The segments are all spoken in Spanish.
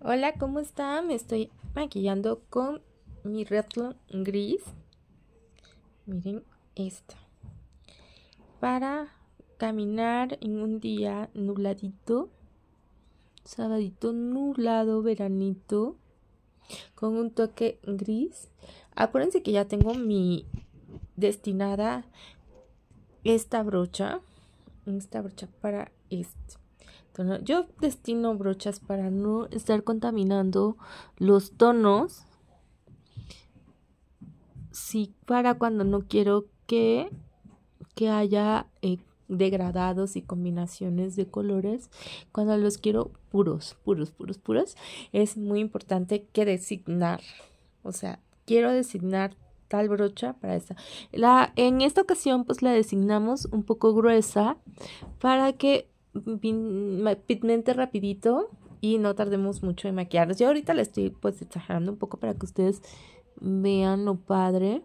Hola, ¿cómo están? Me estoy maquillando con mi redlon gris. Miren esto Para caminar en un día nubladito, sabadito nublado, veranito, con un toque gris. Acuérdense que ya tengo mi destinada esta brocha, esta brocha para esto. Yo destino brochas para no estar contaminando los tonos. Sí, para cuando no quiero que, que haya eh, degradados y combinaciones de colores. Cuando los quiero puros, puros, puros, puros, es muy importante que designar. O sea, quiero designar tal brocha para esta. La, en esta ocasión, pues la designamos un poco gruesa para que pigmente rapidito y no tardemos mucho en maquillarnos Yo ahorita le estoy pues exagerando un poco para que ustedes vean lo padre.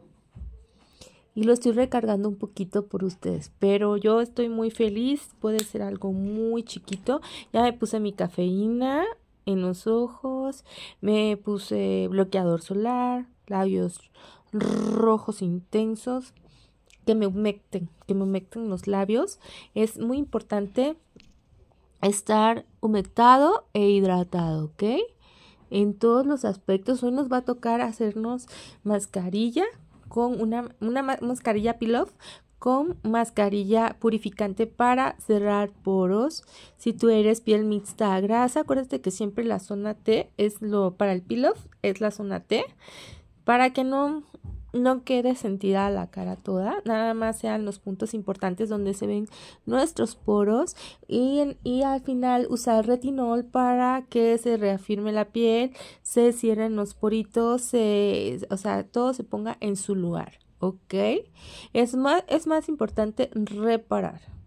Y lo estoy recargando un poquito por ustedes. Pero yo estoy muy feliz. Puede ser algo muy chiquito. Ya me puse mi cafeína en los ojos. Me puse bloqueador solar. Labios rojos intensos. Que me humecten. Que me humecten los labios. Es muy importante estar humectado e hidratado, ¿ok? En todos los aspectos. Hoy nos va a tocar hacernos mascarilla con una, una mascarilla pilof con mascarilla purificante para cerrar poros. Si tú eres piel mixta a grasa, acuérdate que siempre la zona T es lo para el pilof, es la zona T, para que no no quede sentida la cara toda, nada más sean los puntos importantes donde se ven nuestros poros y, al final usar retinol para que se reafirme la piel, se cierren los poritos, o sea, todo se ponga en su lugar, ¿ok? es más importante reparar.